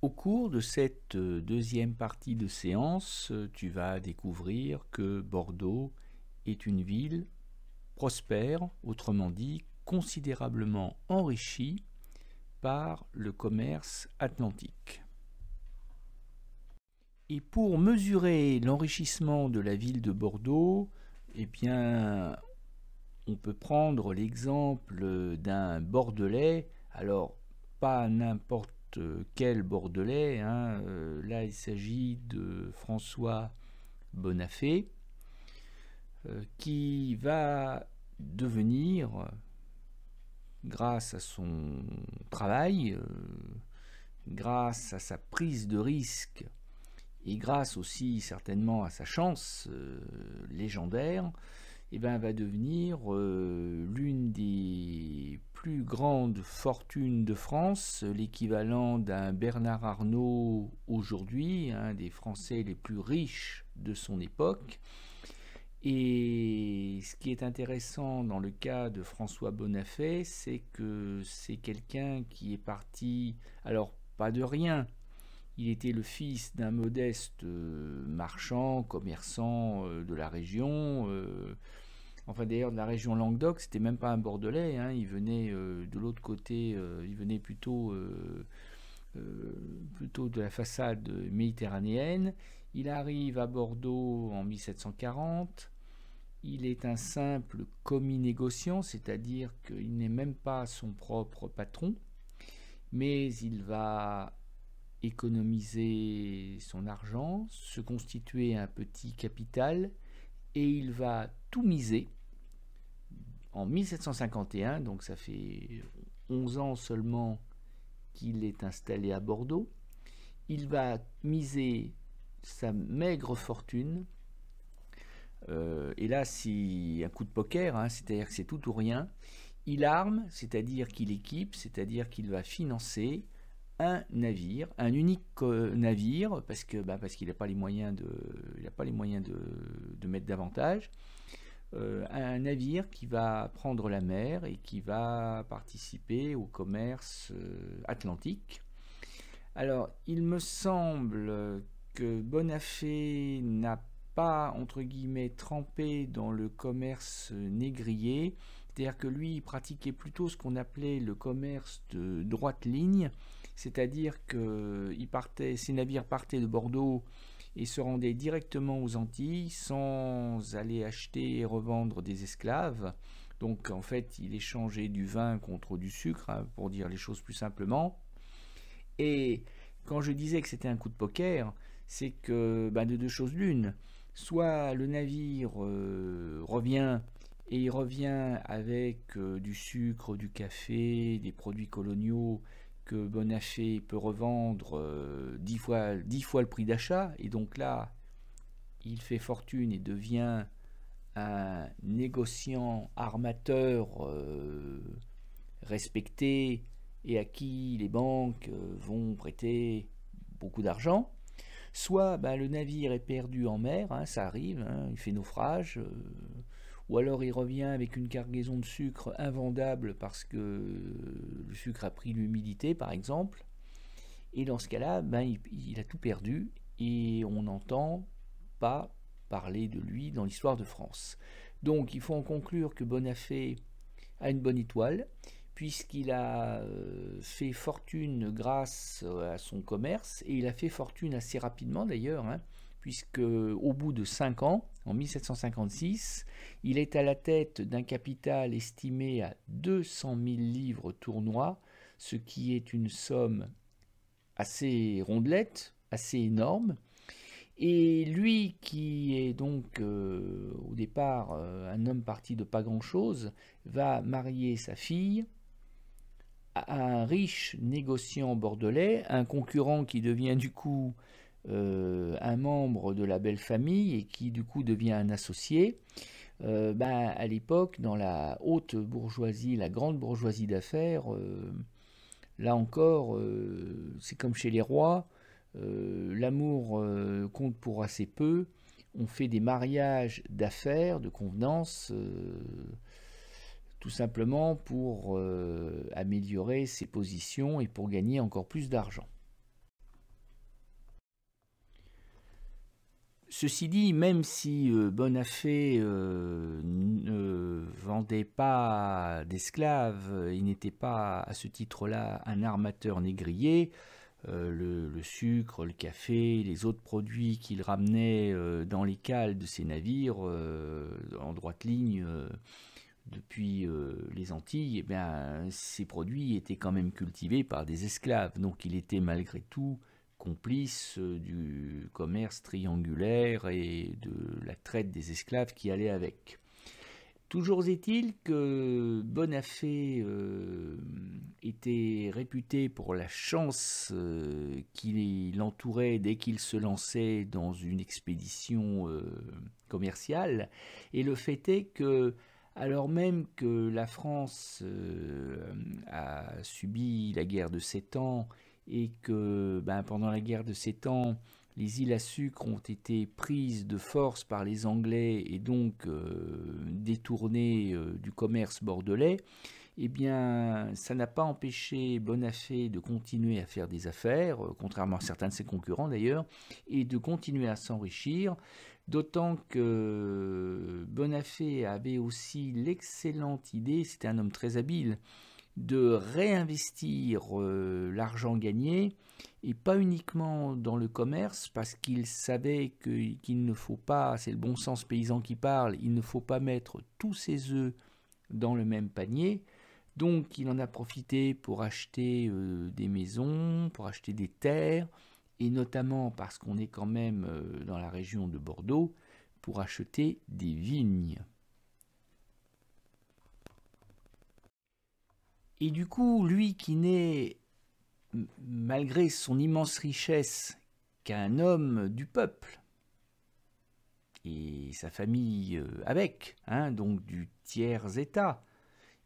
Au cours de cette euh, deuxième partie de séance, euh, tu vas découvrir que Bordeaux est une ville prospère, autrement dit considérablement enrichie par le commerce atlantique. Et pour mesurer l'enrichissement de la ville de Bordeaux, eh bien, on peut prendre l'exemple euh, d'un Bordelais, alors pas n'importe quel Bordelais. Hein, euh, là, il s'agit de François Bonafé, euh, qui va devenir, grâce à son travail, euh, grâce à sa prise de risque et grâce aussi certainement à sa chance légendaire, eh ben, va devenir euh, l'une des plus grandes fortunes de France, l'équivalent d'un Bernard Arnault aujourd'hui, un des Français les plus riches de son époque. Et ce qui est intéressant dans le cas de François Bonafé, c'est que c'est quelqu'un qui est parti, alors pas de rien, il était le fils d'un modeste euh, marchand, commerçant euh, de la région. Euh, enfin d'ailleurs de la région Languedoc, c'était même pas un Bordelais, hein. il venait de l'autre côté, il venait plutôt, plutôt de la façade méditerranéenne. Il arrive à Bordeaux en 1740, il est un simple commis négociant, c'est-à-dire qu'il n'est même pas son propre patron, mais il va économiser son argent, se constituer un petit capital, et il va tout miser en 1751, donc ça fait 11 ans seulement qu'il est installé à Bordeaux, il va miser sa maigre fortune, euh, et là c'est un coup de poker, hein, c'est-à-dire que c'est tout ou rien, il arme, c'est-à-dire qu'il équipe, c'est-à-dire qu'il va financer, un navire, un unique euh, navire, parce que bah, parce qu'il n'a pas les moyens de, il pas les moyens de, mettre davantage. Euh, un navire qui va prendre la mer et qui va participer au commerce euh, atlantique. Alors, il me semble que Bonafé n'a pas, entre guillemets, trempé dans le commerce négrier, c'est-à-dire que lui, il pratiquait plutôt ce qu'on appelait le commerce de droite ligne, c'est-à-dire que ces navires partaient de Bordeaux et se rendaient directement aux Antilles sans aller acheter et revendre des esclaves. Donc en fait, il échangeait du vin contre du sucre, hein, pour dire les choses plus simplement. Et quand je disais que c'était un coup de poker, c'est que ben, de deux choses l'une. Soit le navire euh, revient et il revient avec euh, du sucre, du café, des produits coloniaux que peut revendre euh, dix fois, fois le prix d'achat, et donc là, il fait fortune et devient un négociant armateur euh, respecté et à qui les banques euh, vont prêter beaucoup d'argent. Soit bah, le navire est perdu en mer, hein, ça arrive, hein, il fait naufrage, ou alors il revient avec une cargaison de sucre invendable parce que le sucre a pris l'humidité, par exemple. Et dans ce cas-là, ben, il, a tout perdu et on n'entend pas parler de lui dans l'histoire de France. Donc il faut en conclure que Bonafé a une bonne étoile, puisqu'il a euh, fait fortune grâce euh, à son commerce, et il a fait fortune assez rapidement d'ailleurs. Hein puisque au bout de cinq ans, en 1756, il est à la tête d'un capital estimé à 200 000 livres tournois, ce qui est une somme assez rondelette, assez énorme. Et lui, qui est donc euh, au départ euh, un homme parti de pas grand-chose, va marier sa fille à un riche négociant bordelais, un concurrent qui devient du coup euh, un membre de la belle famille et qui du coup devient un associé, euh, ben, à l'époque, dans la haute bourgeoisie, la grande bourgeoisie d'affaires, euh, là encore, c'est comme chez les rois, l'amour compte pour assez peu, on fait des mariages d'affaires, de convenances, tout simplement pour améliorer ses positions et pour gagner encore plus d'argent. Ceci dit, même si euh, Bonafé euh, ne vendait pas d'esclaves, il n'était pas à ce titre-là un armateur négrier, euh, le, sucre, le café, les autres produits qu'il ramenait dans les cales de ses navires en droite ligne depuis les Antilles, eh bien, ces produits étaient quand même cultivés par des esclaves, donc il était malgré tout complice euh, du commerce triangulaire et de la traite des esclaves qui allait avec. Toujours est-il que Bonafé euh, était réputé pour la chance euh, qui l'entourait dès qu'il se lançait dans une expédition commerciale, et le fait est que, alors même que la France a subi la guerre de Sept Ans et que ben, pendant la guerre de Sept Ans, les îles à sucre ont été prises de force par les Anglais et donc euh, détournées euh, du commerce bordelais, eh bien, ça n'a pas empêché Bonafé de continuer à faire des affaires, euh, contrairement à certains de ses concurrents d'ailleurs, et de continuer à s'enrichir, d'autant que Bonafé avait aussi l'excellente idée, c'était un homme très habile, de réinvestir euh, l'argent gagné et pas uniquement dans le commerce parce qu'il savait qu'il ne faut pas, c'est le bon sens paysan qui parle, il ne faut pas mettre tous ses œufs dans le même panier. Donc il en a profité pour acheter euh, des maisons, pour acheter des terres, et notamment parce qu'on est quand même euh, dans la région de Bordeaux, pour acheter des vignes. Et du coup, lui qui n'est, malgré son immense richesse, qu'un homme du peuple, et sa famille euh, avec, hein, donc du tiers état,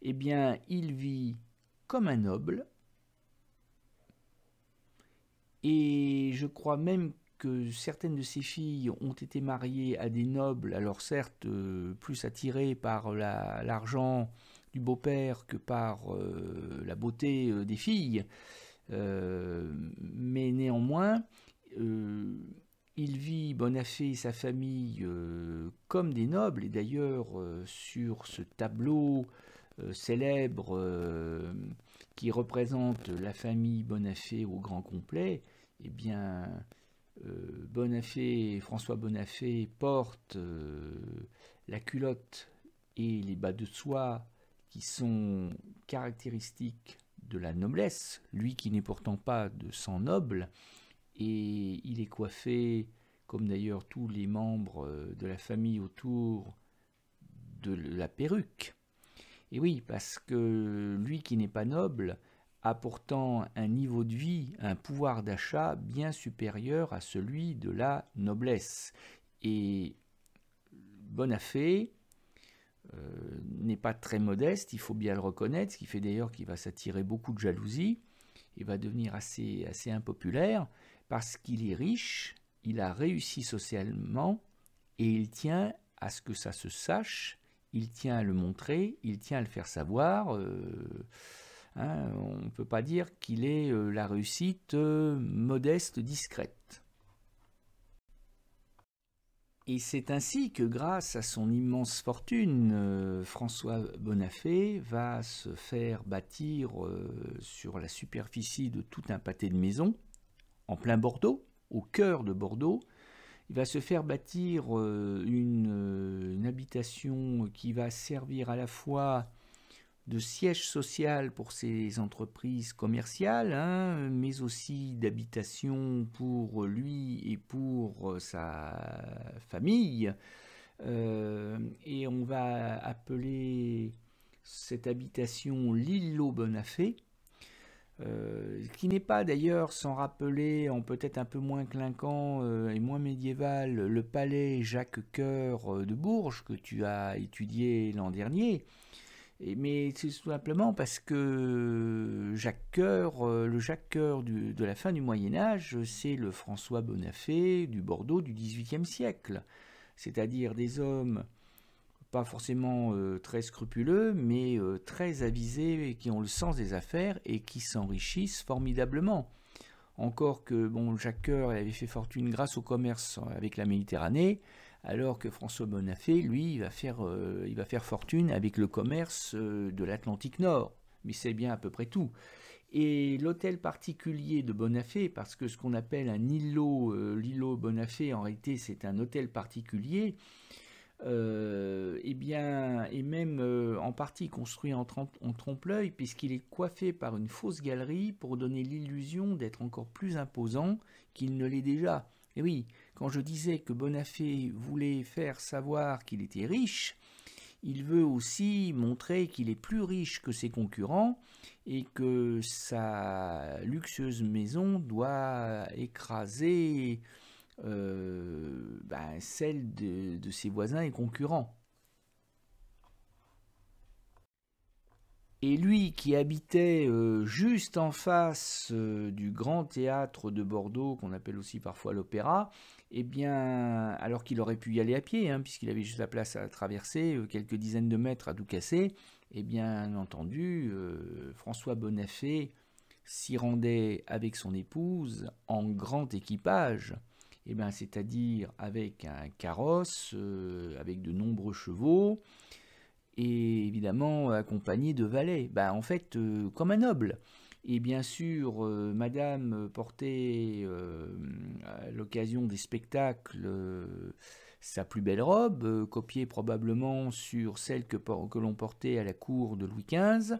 eh bien, il vit comme un noble. Et je crois même que certaines de ses filles ont été mariées à des nobles, alors certes euh, plus attirés par l'argent du beau-père que par euh, la beauté euh, des filles. Euh, mais néanmoins, il vit Bonafé et sa famille comme des nobles, et d'ailleurs sur ce tableau célèbre qui représente la famille Bonafé au grand complet, eh bien, Bonafé, François Bonafé porte la culotte et les bas de soie qui sont caractéristiques de la noblesse, lui qui n'est pourtant pas de sang noble, et il est coiffé, comme d'ailleurs tous les membres euh, de la famille autour, de la perruque. Et oui, parce que lui qui n'est pas noble a pourtant un niveau de vie, un pouvoir d'achat bien supérieur à celui de la noblesse. Et Bonafé, euh, n'est pas très modeste, il faut bien le reconnaître, ce qui fait d'ailleurs qu'il va s'attirer beaucoup de jalousie, il va devenir assez, assez impopulaire, parce qu'il est riche, il a réussi socialement, et il tient à ce que ça se sache, il tient à le montrer, il tient à le faire savoir. Euh, hein, on ne peut pas dire qu'il est euh, la réussite modeste, discrète. Et c'est ainsi que, grâce à son immense fortune, euh, François Bonafé va se faire bâtir euh, sur la superficie de tout un pâté de maisons, en plein Bordeaux, au cœur de Bordeaux. Il va se faire bâtir euh, une, habitation qui va servir à la fois de siège social pour ces entreprises commerciales, hein, mais aussi d'habitation pour lui et pour euh, sa famille. Euh, et on va appeler cette habitation l'île Bonafé. Euh, qui n'est pas d'ailleurs sans rappeler, en peut-être un peu moins clinquant et moins médiéval, le palais Jacques Coeur de Bourges que tu as étudié l'an dernier, mais c'est tout simplement parce que Jacques Coeur, euh, le Jacques Coeur de la fin du Moyen Âge, c'est le François Bonafé du Bordeaux du XVIIIe siècle, c'est-à-dire des hommes pas forcément euh, très scrupuleux, mais euh, très avisés qui ont le sens des affaires et qui s'enrichissent formidablement. Encore que bon, Jacques Coeur avait fait fortune grâce au commerce avec la Méditerranée, alors que François Bonafé, lui, euh, il va faire, fortune avec le commerce euh, de l'Atlantique Nord. Mais c'est bien à peu près tout. Et l'hôtel particulier de Bonafé, parce que ce qu'on appelle un îlot, euh, l'îlot Bonafé, en réalité, c'est un hôtel particulier, euh, et eh bien, et même en partie construit en trompe-l'œil, puisqu'il est coiffé par une fausse galerie pour donner l'illusion d'être encore plus imposant qu'il ne l'est déjà. Et oui, quand je disais que Bonafé voulait faire savoir qu'il était riche, il veut aussi montrer qu'il est plus riche que ses concurrents et que sa luxueuse maison doit écraser euh, ben, celle de ses voisins et concurrents. Et lui qui habitait euh, juste en face euh, du grand théâtre de Bordeaux, qu'on appelle aussi parfois l'opéra, eh bien, alors qu'il aurait pu y aller à pied, hein, puisqu'il avait juste la place à traverser, euh, quelques dizaines de mètres à tout casser, eh bien entendu, François Bonafé s'y rendait avec son épouse en grand équipage, eh c'est-à-dire avec un carrosse, avec de nombreux chevaux, et évidemment accompagné de valets, bah, en fait euh, comme un noble. Et bien sûr, euh, Madame portait euh, à l'occasion des spectacles sa plus belle robe, copiée probablement sur celle que, que l'on portait à la cour de Louis XV,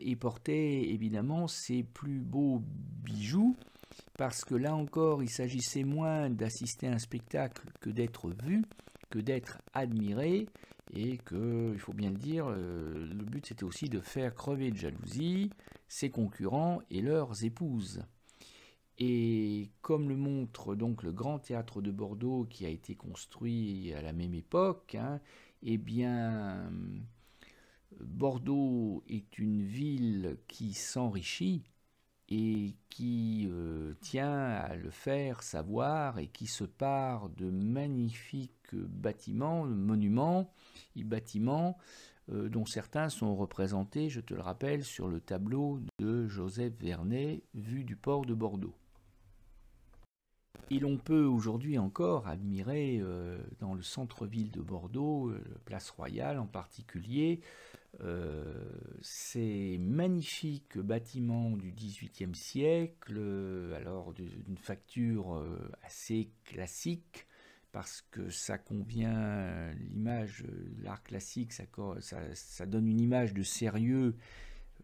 et portait évidemment ses plus beaux bijoux, parce que là encore, il s'agissait moins d'assister à un spectacle que d'être vu, que d'être admiré, et que, il faut bien le dire, euh, le but c'était aussi de faire crever de jalousie ses concurrents et leurs épouses. Et comme le montre donc le grand théâtre de Bordeaux qui a été construit à la même époque, hein, eh bien euh, Bordeaux est une ville qui s'enrichit et qui euh, tient à le faire savoir et qui se part de magnifiques bâtiments, monuments et bâtiments euh, dont certains sont représentés, je te le rappelle, sur le tableau de Joseph Vernet Vue du port de Bordeaux. Et l'on peut aujourd'hui encore admirer euh, dans le centre-ville de Bordeaux, place Royale en particulier, euh, ces magnifiques bâtiments du XVIIIe siècle, alors d'une facture euh, assez classique, parce que ça convient, l'image, l'art classique, ça, donne une image de sérieux,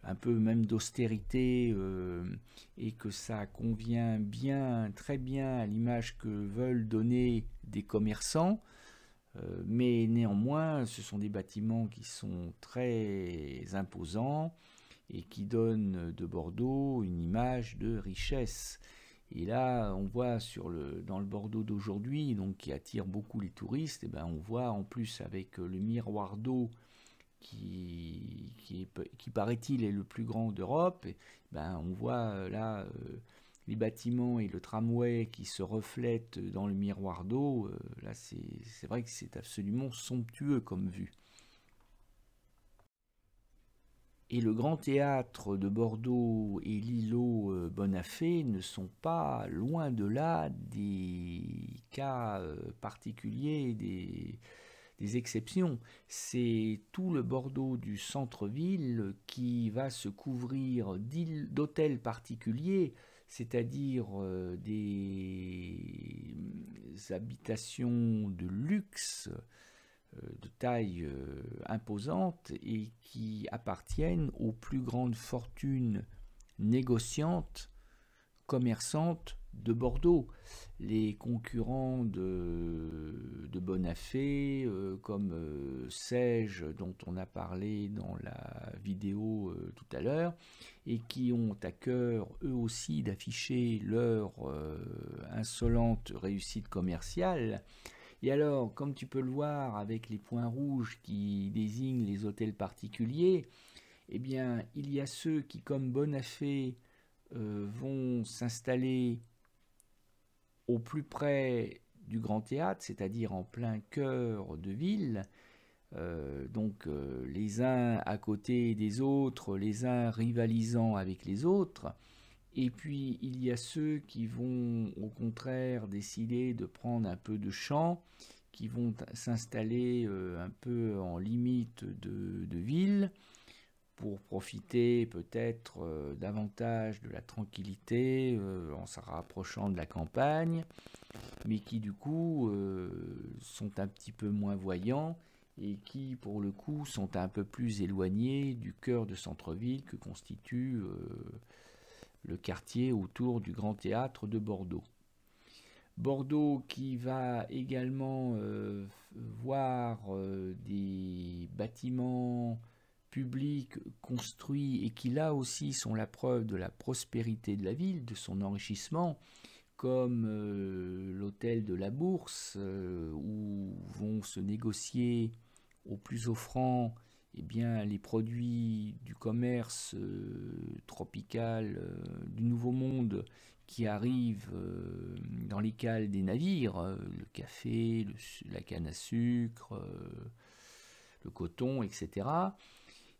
un peu même d'austérité, euh, et que ça convient bien, très bien à l'image que veulent donner des commerçants. Euh, mais néanmoins, ce sont des bâtiments qui sont très imposants et qui donnent de Bordeaux une image de richesse. Et là, on voit sur le, dans le Bordeaux d'aujourd'hui, donc qui attire beaucoup les touristes, et eh ben on voit en plus avec euh, le miroir d'eau qui, qui, paraît-il est le plus grand d'Europe, eh ben on voit euh, là les bâtiments et le tramway qui se reflètent dans le miroir d'eau, euh, là c'est vrai que c'est absolument somptueux comme vue. Et le grand théâtre de Bordeaux et l'îlot euh, Bonafé ne sont pas loin de là des cas euh, particuliers, des, des exceptions. C'est tout le Bordeaux du centre-ville qui va se couvrir d'hôtels particuliers c'est-à-dire euh, des habitations de luxe euh, de taille euh, imposante et qui appartiennent aux plus grandes fortunes négociantes, commerçantes de Bordeaux. Les concurrents de, de Bonafé, euh, comme euh, dont on a parlé dans la vidéo euh, tout à l'heure, et qui ont à cœur eux aussi d'afficher leur euh, insolente réussite commerciale. Et alors, comme tu peux le voir avec les points rouges qui désignent les hôtels particuliers, eh bien, il y a ceux qui, comme Bonafé, vont s'installer au plus près du Grand Théâtre, c'est-à-dire en plein cœur de ville. Euh, donc euh, les uns à côté des autres, les uns rivalisant avec les autres. Et puis il y a ceux qui vont au contraire décider de prendre un peu de champ, qui vont s'installer euh, un peu en limite de ville, pour profiter peut-être euh, davantage de la tranquillité euh, en se rapprochant de la campagne, mais qui du coup euh, sont un petit peu moins voyants et qui pour le coup sont un peu plus éloignés du cœur de centre-ville que constitue le quartier autour du Grand Théâtre de Bordeaux. Bordeaux qui va également voir des bâtiments public construit et qui là aussi sont la preuve de la prospérité de la ville, de son enrichissement, comme euh, l'hôtel de la Bourse, euh, où vont se négocier au plus offrant et eh bien, les produits du commerce euh, tropical du Nouveau Monde qui arrivent dans les cales des navires, le café, la canne à sucre, le coton, etc.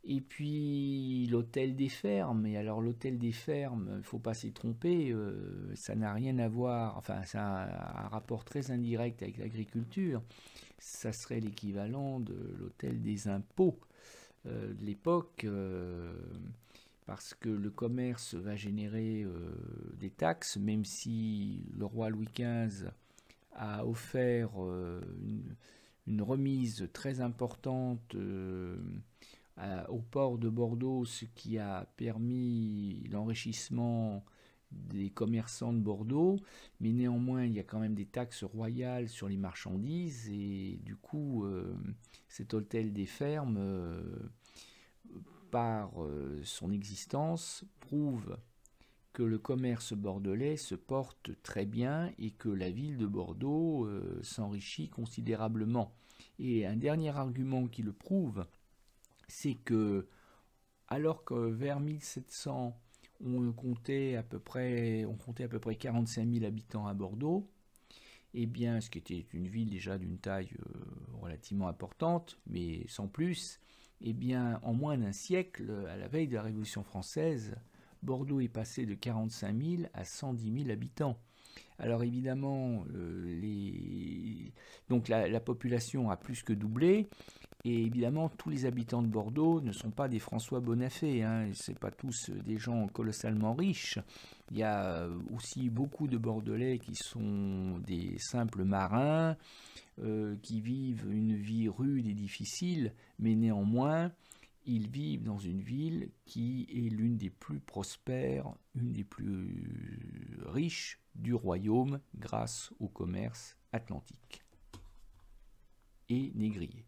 Et puis l'hôtel des fermes, et alors l'hôtel des fermes, il ne faut pas s'y tromper, euh, ça n'a rien à voir, enfin ça a un rapport très indirect avec l'agriculture, ça serait l'équivalent de l'hôtel des impôts euh, de l'époque, euh, parce que le commerce va générer des taxes, même si le roi Louis XV a offert une remise très importante euh, au port de Bordeaux, ce qui a permis l'enrichissement des commerçants de Bordeaux, mais néanmoins il y a quand même des taxes royales sur les marchandises et du coup euh, cet hôtel des fermes, euh, par son existence, prouve que le commerce bordelais se porte très bien et que la ville de Bordeaux s'enrichit considérablement. Et un dernier argument qui le prouve, c'est que alors que vers 1700 on comptait à peu près on comptait à peu près 45 000 habitants à Bordeaux et eh bien ce qui était une ville déjà d'une taille euh, relativement importante mais sans plus et eh bien en moins d'un siècle à la veille de la Révolution française Bordeaux est passé de 45 000 à 110 000 habitants alors évidemment euh, les donc la population a plus que doublé et évidemment, tous les habitants de Bordeaux ne sont pas des François Bonafé, hein, sont pas tous euh, des gens colossalement riches. Il y a euh, aussi beaucoup de Bordelais qui sont des simples marins, euh, qui vivent une vie rude et difficile, mais néanmoins, ils vivent dans une ville qui est l'une des plus prospères, une des plus riches du royaume grâce au commerce atlantique et négrier.